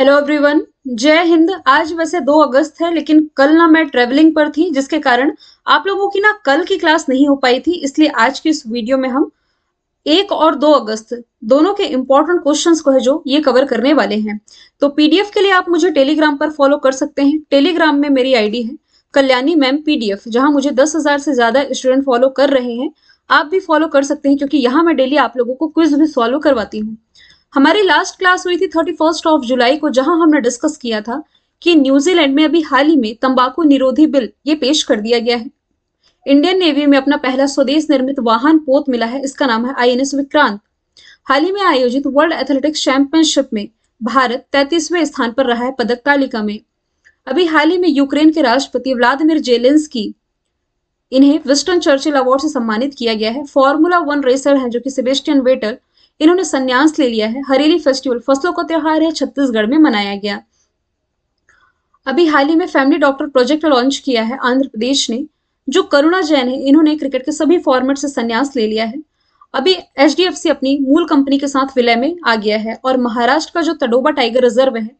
hello everyone जय हिंद आज वैसे 2 अगस्त है लेकिन कल ना मैं ट्रेवलिंग पर थी जिसके कारण आप लोगों की ना कल की क्लास नहीं हो पाई थी इसलिए आज की इस वीडियो में हम एक और दो अगस्त दोनों के इम्पोर्टेंट क्वेश्चंस को है जो ये कवर करने वाले हैं तो पीडीएफ के लिए आप मुझे टेलीग्राम पर फॉलो कर सकते हैं टेलीग्राम में मेरी आई है कल्याणी मैम पीडीएफ जहां मुझे दस हजार से ज्यादा स्टूडेंट फॉलो कर रहे हैं आप भी फॉलो कर सकते हैं क्योंकि यहाँ मैं डेली आप लोगों को क्विज भी सॉल्व करवाती हूँ हमारी लास्ट क्लास हुई थी थर्टी फर्स्ट ऑफ जुलाई को जहां हमने डिस्कस किया था कि न्यूजीलैंड में अभी हाल ही में तंबाकू निरोधी बिल ये पेश कर दिया गया है इंडियन नेवी में अपना पहला स्वदेश निर्मित वाहन पोत मिला है इसका नाम है आईएनएस विक्रांत हाल ही में आयोजित वर्ल्ड एथलेटिक्स चैंपियनशिप में भारत तैतीसवें स्थान पर रहा है पदक तालिका में अभी हाल ही में यूक्रेन के राष्ट्रपति व्लादिमिर जेलेंस की इन्हें विस्टन चर्चिल अवार्ड से सम्मानित किया गया है फॉर्मूला वन रेसर हैं जो कि सेबेस्टियन वेटर इन्होंने संन्यास ले लिया है हरेली फेस्टिवल फसलों का त्यौहार है छत्तीसगढ़ में मनाया गया अभी हाल ही में फैमिली डॉक्टर प्रोजेक्ट लॉन्च किया है आंध्र प्रदेश ने जो करुणा जैन है इन्होंने क्रिकेट के सभी फॉर्मेट से संन्यास ले लिया है अभी एच अपनी मूल कंपनी के साथ विलय में आ गया है और महाराष्ट्र का जो तडोबा टाइगर रिजर्व है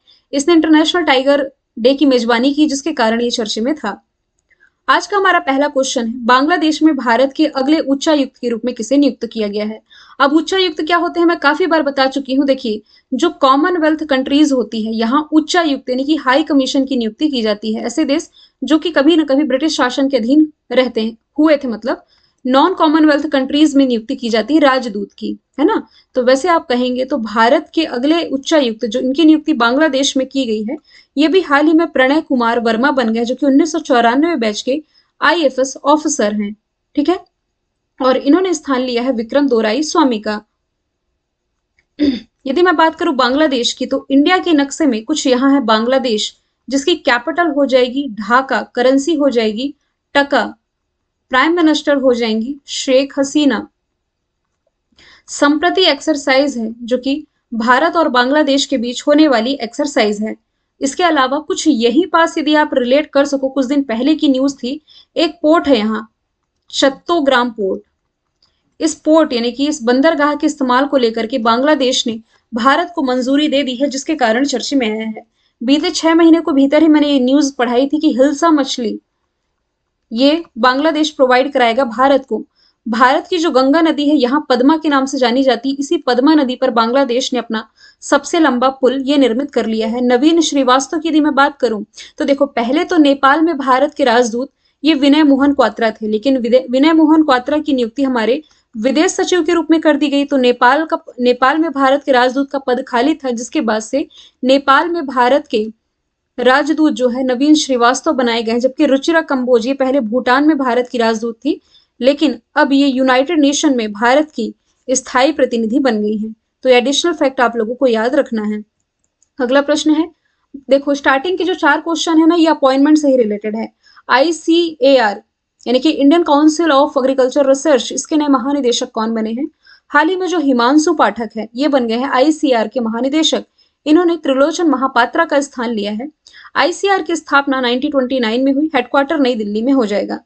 इसने इंटरनेशनल टाइगर डे की मेजबानी की जिसके कारण ये चर्चे में था आज का हमारा पहला क्वेश्चन है बांग्लादेश में भारत के अगले उच्चायुक्त के रूप में किसे नियुक्त किया गया है अब उच्चायुक्त क्या होते हैं मैं काफी बार बता चुकी हूँ देखिए जो कॉमनवेल्थ कंट्रीज होती है यहाँ उच्चायुक्त यानी कि हाई कमीशन की नियुक्ति की जाती है ऐसे देश जो कि कभी ना कभी ब्रिटिश शासन के अधीन रहते हैं हुए थे मतलब नॉन कॉमनवेल्थ कंट्रीज में नियुक्ति की जाती है राजदूत की है ना तो वैसे आप कहेंगे तो भारत के अगले उच्चायुक्त जो इनकी नियुक्ति बांग्लादेश में की गई है ये भी हाल ही में प्रणय कुमार वर्मा बन गए जो कि उन्नीस बैच के आई ऑफिसर हैं ठीक है और इन्होंने स्थान लिया है विक्रम दोराई स्वामी का यदि मैं बात करूं बांग्लादेश की तो इंडिया के नक्शे में कुछ यहाँ है बांग्लादेश जिसकी कैपिटल हो जाएगी ढाका करेंसी हो जाएगी टका प्राइम मिनिस्टर हो जाएंगी शेख हसीना संप्रति एक्सरसाइज है जो कि भारत और बांग्लादेश के बीच होने वाली एक्सरसाइज है इसके अलावा कुछ यही पास यदि आप रिलेट कर सको कुछ दिन पहले की न्यूज थी एक पोर्ट है यहाँ चत्तोग्राम पोर्ट इस पोर्ट यानी कि इस बंदरगाह के इस्तेमाल को लेकर के बांग्लादेश ने भारत को मंजूरी दे दी है जिसके कारण चर्चे में आया है बीते छह महीने को भीतर ही मैंने ये न्यूज पढ़ाई थी कि हिलसा मछली ये बांग्लादेश प्रोवाइड कराएगा भारत को भारत की जो गंगा नदी है यहाँ पद्मा के नाम से जानी जाती इसी पद्मा नदी पर बांग्लादेश ने अपना सबसे लंबा पुल ये निर्मित कर लिया है नवीन श्रीवास्तव की यदि मैं बात करूं तो देखो पहले तो नेपाल में भारत के राजदूत ये विनय मोहन क्वात्रा थे लेकिन विनय मोहन क्वात्रा की नियुक्ति हमारे विदेश सचिव के रूप में कर दी गई तो नेपाल का नेपाल में भारत के राजदूत का पद खाली था जिसके बाद से नेपाल में भारत के राजदूत जो है नवीन श्रीवास्तव बनाए गए हैं जबकि रुचिरा कंबोजी पहले भूटान में भारत की राजदूत थी लेकिन अब ये यूनाइटेड नेशन में भारत की स्थायी प्रतिनिधि बन गई हैं तो एडिशनल फैक्ट आप लोगों को याद रखना है अगला प्रश्न है देखो स्टार्टिंग के जो चार क्वेश्चन है ना ये अपॉइंटमेंट से ही रिलेटेड है आईसीएआर यानी कि Indian council of agriculture research इसके नए महानिदेशक कौन बने हैं हाल ही में जो हिमांशु पाठक है ये बन गए हैं आईसीआर के महानिदेशक इन्होंने त्रिलोचन महापात्रा का स्थान लिया है आईसीआर की स्थापना 1929 में हुई हेडक्वार्टर नई दिल्ली में हो जाएगा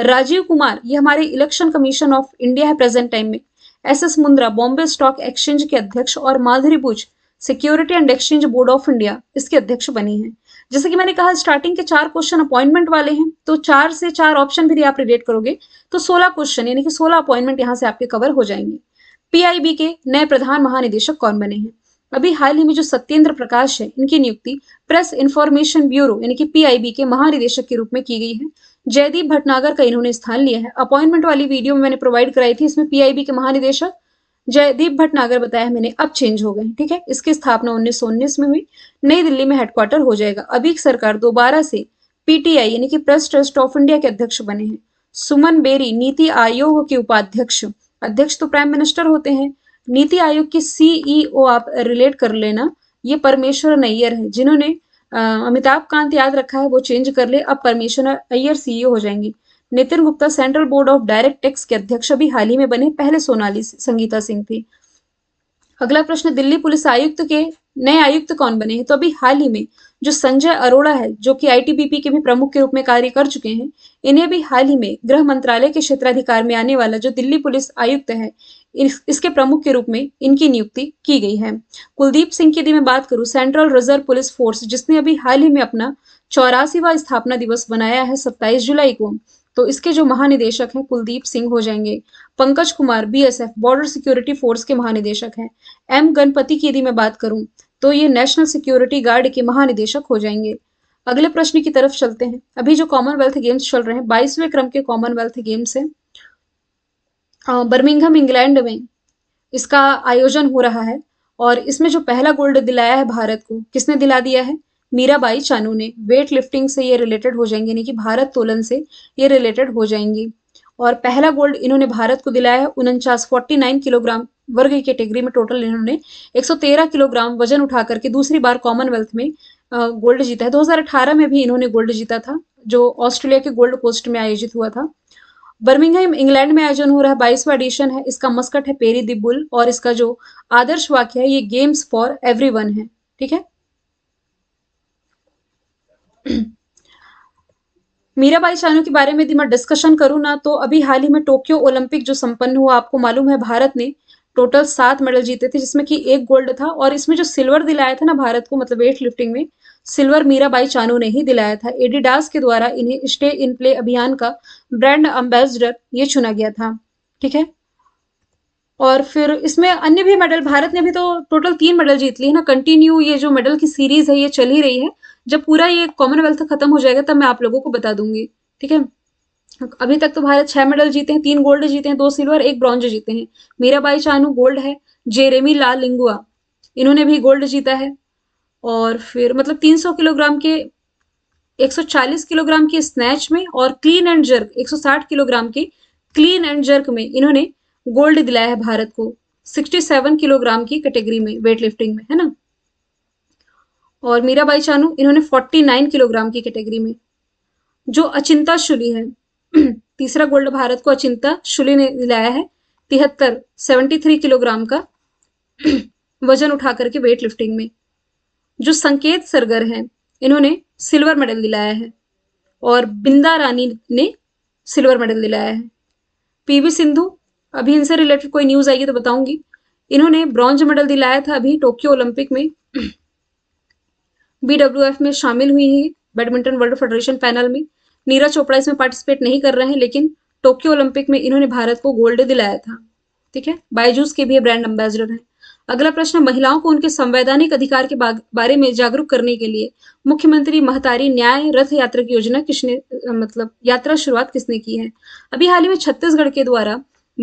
राजीव कुमार ये हमारे इलेक्शन कमीशन ऑफ इंडिया है प्रेजेंट टाइम में S S Mundra Bombay stock exchange के अध्यक्ष और Madhuri Buch security and exchange board of India इसके अध्यक्ष बनी है जैसे कि मैंने कहा स्टार्टिंग के चार क्वेश्चन अपॉइंटमेंट वाले हैं तो चार से चार ऑप्शन भी आप रिलेट करोगे तो सोलह क्वेश्चन यानी कि सोलह अपॉइंटमेंट यहाँ से आपके कवर हो जाएंगे पीआईबी के नए प्रधान महानिदेशक कौन बने हैं अभी हाल ही में जो सत्येंद्र प्रकाश है इनकी नियुक्ति प्रेस इंफॉर्मेशन ब्यूरो यानी कि पीआईबी के महानिदेशक के रूप में की गई है जयदीप भटनागर का इन्होंने स्थान लिया है अपॉइंटमेंट वाली वीडियो मैंने प्रोवाइड कराई थी इसमें पीआईबी के महानिदेशक जयदीप भटनागर बताया मैंने अब चेंज हो गए ठीक है इसकी स्थापना उन्नीस में हुई नई दिल्ली में हेडक्वार्टर हो जाएगा अभी सरकार दोबारा से पीटीआई यानी कि प्रेस ट्रस्ट ऑफ इंडिया के अध्यक्ष बने हैं सुमन बेरी नीति आयोग के उपाध्यक्ष अध्यक्ष तो प्राइम मिनिस्टर होते हैं नीति आयोग के सीईओ e आप रिलेट कर लेना ये परमेश्वर अय्यर है जिन्होंने अमिताभ कांत याद रखा है वो चेंज कर ले अब परमेश्वर अय्यर सीईओ e हो जाएंगे Nitin Gupta central board of direct tax के अध्यक्ष अभी हाल ही में बने पहले सोनाली संगीता सिंह थी अगला प्रश्न दिल्ली पुलिस आयुक्त के नए आयुक्त कौन बने हैं तो अभी हाल ही में जो संजय अरोड़ा है जो कि आईटीबीपी के भी प्रमुख के रूप में कार्य कर चुके हैं इन्हें भी हाल ही में गृह मंत्रालय के क्षेत्राधिकार में आने वाला जो दिल्ली पुलिस आयुक्त है इसके प्रमुख के रूप में इनकी नियुक्ति की गई है कुलदीप सिंह की यदि मैं बात करूं सेंट्रल रिजर्व पुलिस फोर्स जिसने अभी हाल ही में अपना चौरासीवा स्थापना दिवस बनाया है 27 जुलाई को तो इसके जो महानिदेशक हैं कुलदीप सिंह हो जाएंगे Pankaj Kumar BSF border security force के महानिदेशक हैं एम गणपति की यदि मैं बात करूं तो ये नेशनल सिक्योरिटी गार्ड के महानिदेशक हो जाएंगे अगले प्रश्न की तरफ चलते हैं अभी जो कॉमनवेल्थ गेम्स चल रहे हैं बाईसवें क्रम के कॉमनवेल्थ गेम्स हैं बर्मिंगहम इंग्लैंड में इसका आयोजन हो रहा है और इसमें जो पहला गोल्ड दिलाया है भारत को किसने दिला दिया है मीराबाई चानू ने वेट लिफ्टिंग से ये रिलेटेड हो जाएंगे यानी कि भारत तोलन से ये रिलेटेड हो जाएंगी और पहला गोल्ड इन्होंने भारत को दिलाया है उनचास फोर्टी नाइन किलोग्राम वर्ग की कैटेगरी में टोटल इन्होंने 113 किलोग्राम वजन उठा करके दूसरी बार कॉमनवेल्थ में गोल्ड जीता है 2018 में भी इन्होंने गोल्ड जीता था जो ऑस्ट्रेलिया के गोल्ड कोस्ट में आयोजित हुआ था बर्मिंगहेम इंग्लैंड में आयोजन हो रहा है बाईसवा एडिशन है इसका मस्कट है पेरी दी बुल और इसका जो आदर्श वाक्य है ये गेम्स फॉर एवरी है ठीक है मीराबाई चानू के बारे में यदि मैं डिस्कशन करूँ ना तो अभी हाल ही में टोक्यो ओलंपिक जो संपन्न हुआ आपको मालूम है भारत ने टोटल सात मेडल जीते थे जिसमें कि एक गोल्ड था और इसमें जो सिल्वर दिलाया था ना भारत को मतलब वेट लिफ्टिंग में सिल्वर मीराबाई चानू ने ही दिलाया था एडिडास के द्वारा इन्हें स्टे इन प्ले अभियान का ब्रांड अम्बेसडर ये चुना गया था ठीक है और फिर इसमें अन्य भी मेडल भारत ने भी तो टोटल तीन मेडल जीत लिए ना कंटिन्यू ये जो मेडल की सीरीज है ये चल ही रही है जब पूरा ये कॉमनवेल्थ खत्म हो जाएगा तब मैं आप लोगों को बता दूंगी ठीक है अभी तक तो भारत छह मेडल जीते हैं तीन गोल्ड जीते हैं दो सिल्वर एक ब्रॉन्ज जीते हैं मीराबाई चानू गोल्ड है जेरेमी लाल लिंगुआ इन्होंने भी गोल्ड जीता है और फिर मतलब 300 किलोग्राम के 140 किलोग्राम के स्नैच में और क्लीन एंड जर्क 160 किलोग्राम के क्लीन एंड जर्क में इन्होंने गोल्ड दिलाया है भारत को 67 किलोग्राम की कैटेगरी में वेट लिफ्टिंग में है ना और मीराबाई चानू इन्होंने 49 किलोग्राम की कैटेगरी में जो अचिंता शुली है तीसरा गोल्ड भारत को अचिंता शुली ने दिलाया है तिहत्तर सेवेंटी थ्री किलोग्राम का वजन उठा करके वेट लिफ्टिंग में जो संकेत सरगर हैं इन्होंने सिल्वर मेडल दिलाया है और बिंदा रानी ने सिल्वर मेडल दिलाया है पीवी सिंधु अभी इनसे रिलेटेड कोई न्यूज आएगी तो बताऊंगी इन्होंने ब्रॉन्ज मेडल दिलाया था अभी टोक्यो ओलंपिक में बीडब्ल्यूएफ में शामिल हुई है बैडमिंटन वर्ल्ड फेडरेशन पैनल में नीरज चोपड़ा इसमें पार्टिसिपेट नहीं कर रहे हैं लेकिन टोक्यो ओलंपिक में इन्होंने भारत को गोल्ड दिलाया था ठीक है बायजूस के भी ब्रांड एम्बेसडर है अगला प्रश्न महिलाओं को उनके संवैधानिक अधिकार के बारे में जागरूक करने के लिए मुख्यमंत्री महतारी न्याय रथ यात्रा की योजना किसने मतलब यात्रा शुरुआत किसने की है अभी हाल ही में छत्तीसगढ़ के द्वारा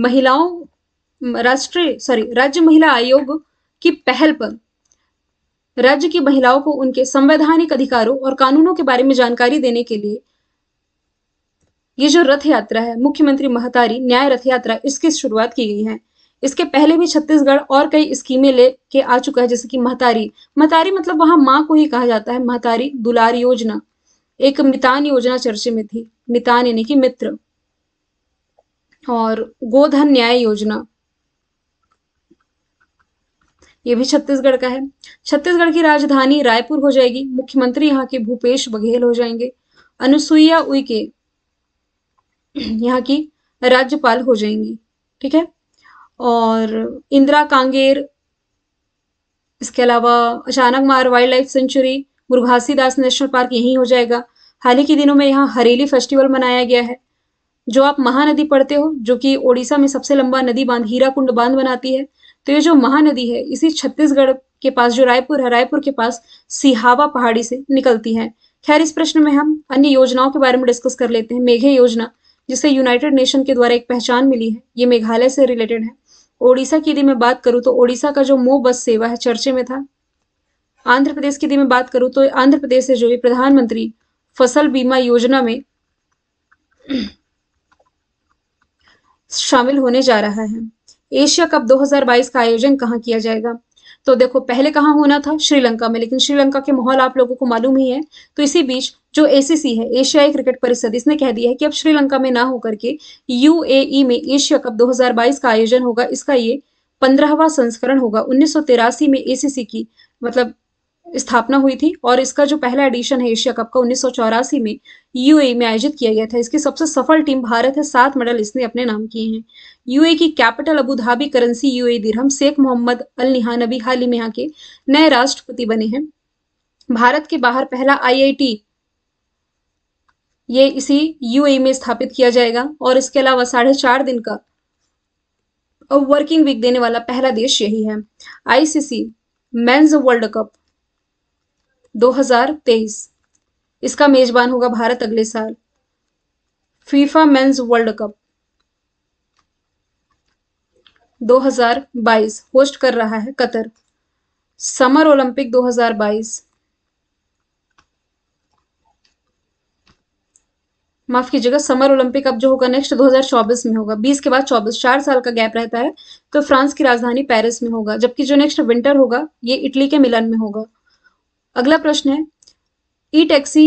महिलाओं राष्ट्रीय सॉरी राज्य महिला आयोग की पहल पर राज्य की महिलाओं को उनके संवैधानिक अधिकारों और कानूनों के बारे में जानकारी देने के लिए ये जो रथ यात्रा है मुख्यमंत्री महतारी न्याय रथ यात्रा इसकी शुरुआत की गई है इसके पहले भी छत्तीसगढ़ और कई स्कीमें लेके आ चुका है जैसे कि महतारी महतारी मतलब वहां माँ को ही कहा जाता है महतारी दुलार योजना एक मितान योजना चर्चे में थी मितान यानी कि मित्र और गोधन न्याय योजना ये भी छत्तीसगढ़ का है छत्तीसगढ़ की राजधानी रायपुर हो जाएगी मुख्यमंत्री यहाँ के भूपेश बघेल हो जाएंगे अनुसुईया उइके यहाँ की राज्यपाल हो जाएंगी ठीक है और इंदिरा कांगेर इसके अलावा अचानक मार वाइल्ड लाइफ सेंचुरी गुरुघासी दास नेशनल पार्क यही हो जाएगा हाल ही के दिनों में यहाँ हरेली फेस्टिवल मनाया गया है जो आप महानदी पढ़ते हो जो कि ओडिशा में सबसे लंबा नदी बांध हीरा कुंड बांध बनाती है तो ये जो महानदी है इसी छत्तीसगढ़ के पास जो रायपुर है रायपुर के पास सिहावा पहाड़ी से निकलती है खैर इस प्रश्न में हम अन्य योजनाओं के बारे में डिस्कस कर लेते हैं मेघे योजना जिसे यूनाइटेड नेशन के द्वारा एक पहचान मिली है ये मेघालय से रिलेटेड है ओडिशा की यदि मैं बात करूँ तो ओडिशा का जो मो बस सेवा है चर्चे में था आंध्र प्रदेश की यदि मैं बात करूँ तो आंध्र प्रदेश से जो है प्रधानमंत्री फसल बीमा योजना में शामिल होने जा रहा है एशिया कप 2022 का आयोजन कहाँ किया जाएगा तो देखो पहले कहाँ होना था श्रीलंका में लेकिन श्रीलंका के माहौल आप लोगों को मालूम ही है तो इसी बीच जो एसीसी है एशियाई क्रिकेट परिषद इसने कह दिया है कि अब श्रीलंका में ना होकर के यूएई e में एशिया कप 2022 का आयोजन होगा इसका ये पंद्रहवा संस्करण होगा उन्नीस में एसीसी की मतलब स्थापना हुई थी और इसका जो पहला एडिशन है एशिया कप का उन्नीस में यूए e में आयोजित किया गया था इसकी सबसे सफल टीम भारत है सात मेडल इसने अपने नाम किए हैं यूए e की capital Abu Dhabi currency UAE dirham Sheikh Mohammed Al Nahyan अभी हाल ही में यहाँ के नए राष्ट्रपति बने हैं भारत के बाहर पहला आईआईटी ये इसी यूएई e में स्थापित किया जाएगा और इसके अलावा साढ़े चार दिन का वर्किंग वीक देने वाला पहला देश यही है आईसीसी मेन्स वर्ल्ड कप 2023 इसका मेजबान होगा भारत अगले साल FIFA men's world cup 2022 host कर रहा है कतर समर ओलंपिक 2022 माफ कीजिएगा समर ओलंपिक अब जो होगा नेक्स्ट 2024 में होगा 20 के बाद 24 चार साल का गैप रहता है तो फ्रांस की राजधानी पेरिस में होगा जबकि जो नेक्स्ट विंटर होगा ये इटली के मिलन में होगा अगला प्रश्न है ई टैक्सी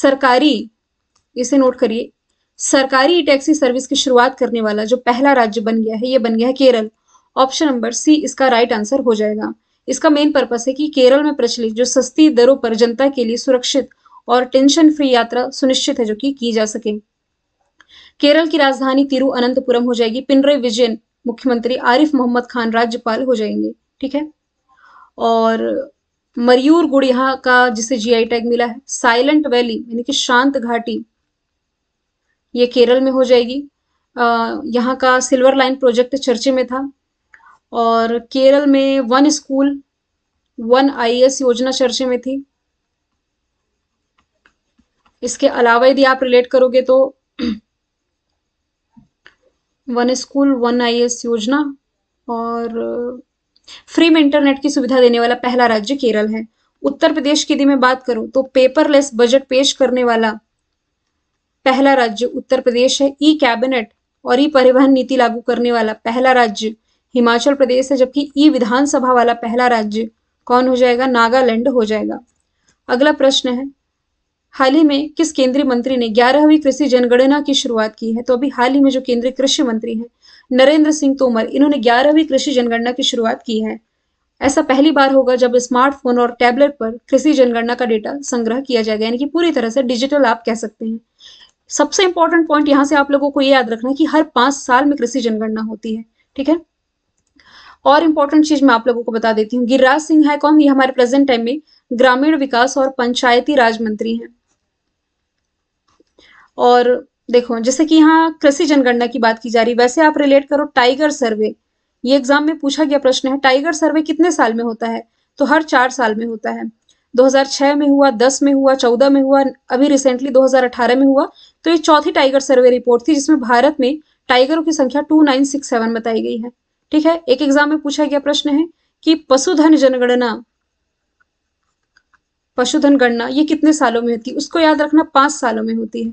सरकारी इसे नोट करिए सरकारी ई टैक्सी सर्विस की शुरुआत करने वाला जो पहला राज्य बन गया है ये बन गया है केरल ऑप्शन नंबर सी इसका राइट आंसर हो जाएगा इसका मेन पर्पस है कि केरल में प्रचलित जो सस्ती दरों पर जनता के लिए सुरक्षित और टेंशन फ्री यात्रा सुनिश्चित है जो कि की जा सके केरल की राजधानी तिरुअनंतपुरम हो जाएगी पिनरे विजयन मुख्यमंत्री आरिफ मोहम्मद खान राज्यपाल हो जाएंगे ठीक है और मयूर गुड़िया का जिसे जीआई टैग मिला है साइलेंट वैली यानी कि शांत घाटी ये केरल में हो जाएगी यहाँ का सिल्वर लाइन प्रोजेक्ट चर्चे में था और केरल में वन स्कूल वन आईएएस योजना चर्चे में थी इसके अलावा यदि आप रिलेट करोगे तो वन स्कूल वन आईएएस योजना और फ्री में इंटरनेट की सुविधा देने वाला पहला राज्य केरल है उत्तर प्रदेश की यदि मैं बात करूं तो पेपरलेस बजट पेश करने वाला पहला राज्य उत्तर प्रदेश है ई कैबिनेट और ई परिवहन नीति लागू करने वाला पहला राज्य हिमाचल प्रदेश है जबकि ई विधानसभा वाला पहला राज्य कौन हो जाएगा नागालैंड हो जाएगा अगला प्रश्न है हाल ही में किस केंद्रीय मंत्री ने ग्यारहवीं कृषि जनगणना की शुरुआत की है तो अभी हाल ही में जो केंद्रीय कृषि मंत्री हैं नरेंद्र सिंह तोमर इन्होंने ग्यारहवीं कृषि जनगणना की शुरुआत की है ऐसा पहली बार होगा जब स्मार्टफोन और टैबलेट पर कृषि जनगणना का डेटा संग्रह किया जाएगा यानी कि पूरी तरह से डिजिटल आप कह सकते हैं सबसे इंपॉर्टेंट पॉइंट यहाँ से आप लोगों को ये याद रखना है कि हर पांच साल में कृषि जनगणना होती है ठीक है और इम्पोर्टेंट चीज मैं आप लोगों को बता देती हूँ गिरिराज सिंह है कौन ये हमारे प्रेजेंट टाइम में ग्रामीण विकास और पंचायती राज मंत्री हैं और देखो जैसे कि यहाँ कृषि जनगणना की बात की जा रही वैसे आप रिलेट करो टाइगर सर्वे ये एग्जाम में पूछा गया प्रश्न है टाइगर सर्वे कितने साल में होता है तो हर चार साल में होता है 2006 में हुआ 10 में हुआ 14 में हुआ अभी रिसेंटली 2018 में हुआ तो ये चौथी टाइगर सर्वे रिपोर्ट थी जिसमें भारत में टाइगरों की संख्या 2967 बताई गई है ठीक है एक एग्जाम में पूछा गया प्रश्न है कि पशुधन जनगणना पशुधन गणना ये कितने सालों में होती है उसको याद रखना पांच सालों में होती है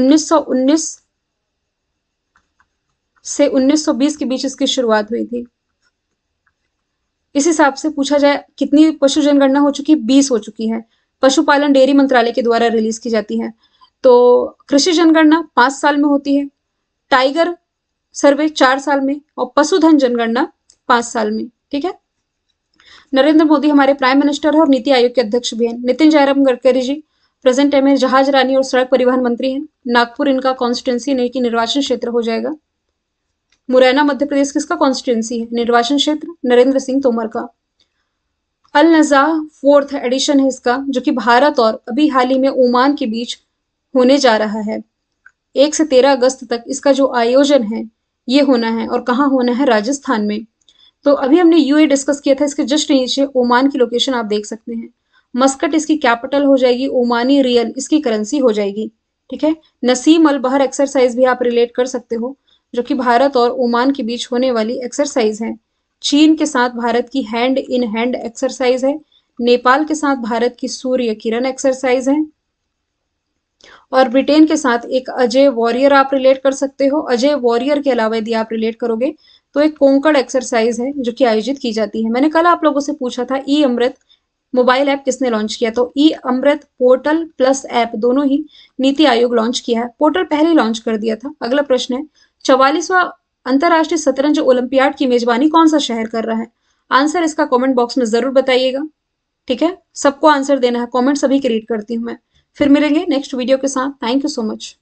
1919 से 1920 के बीच इसकी शुरुआत हुई थी इस हिसाब से पूछा जाए कितनी पशु जनगणना हो चुकी बीस हो चुकी है पशुपालन डेयरी मंत्रालय के द्वारा रिलीज की जाती है तो कृषि जनगणना पांच साल में होती है टाइगर सर्वे चार साल में और पशुधन जनगणना पांच साल में ठीक है नरेंद्र मोदी हमारे प्राइम मिनिस्टर है और नीति आयोग के अध्यक्ष भी हैं नितिन जयराम गडकरी जी प्रेजेंट टाइम में जहाज रानी और सड़क परिवहन मंत्री हैं नागपुर इनका कॉन्स्टिट्युएंसी नहीं कि निर्वाचन क्षेत्र हो जाएगा मुरैना मध्य प्रदेश किसका कॉन्स्टिट्युएंसी है निर्वाचन क्षेत्र नरेंद्र सिंह तोमर का अल नजा फोर्थ एडिशन है इसका जो कि भारत और अभी हाल ही में ओमान के बीच होने जा रहा है एक से तेरह अगस्त तक इसका जो आयोजन है ये होना है और कहाँ होना है राजस्थान में तो अभी हमने यूए डिस्कस किया था इसके जस्ट नीचे ओमान की लोकेशन आप देख सकते हैं मस्कट इसकी कैपिटल हो जाएगी ओमानी रियल इसकी करेंसी हो जाएगी ठीक है नसीम अल बहर एक्सरसाइज भी आप रिलेट कर सकते हो जो कि भारत और ओमान के बीच होने वाली एक्सरसाइज है चीन के साथ भारत की हैंड इन हैंड एक्सरसाइज है नेपाल के साथ भारत की सूर्य किरण एक्सरसाइज है और ब्रिटेन के साथ एक अजय वॉरियर आप रिलेट कर सकते हो अजय वॉरियर के अलावा यदि आप रिलेट करोगे तो एक कोंकड़ एक्सरसाइज है जो कि आयोजित की जाती है मैंने कल आप लोगों से पूछा था ई अमृत मोबाइल ऐप किसने लॉन्च किया तो E Amrit portal plus app दोनों ही नीति आयोग लॉन्च किया है पोर्टल पहले लॉन्च कर दिया था अगला प्रश्न है चवालीसवा अंतर्राष्ट्रीय शतरंज ओलंपियाड की मेजबानी कौन सा शहर कर रहा है आंसर इसका कमेंट बॉक्स में जरूर बताइएगा ठीक है सबको आंसर देना है कमेंट सभी क्रिएट करती हूँ मैं फिर मिलेंगे नेक्स्ट वीडियो के साथ थैंक यू सो मच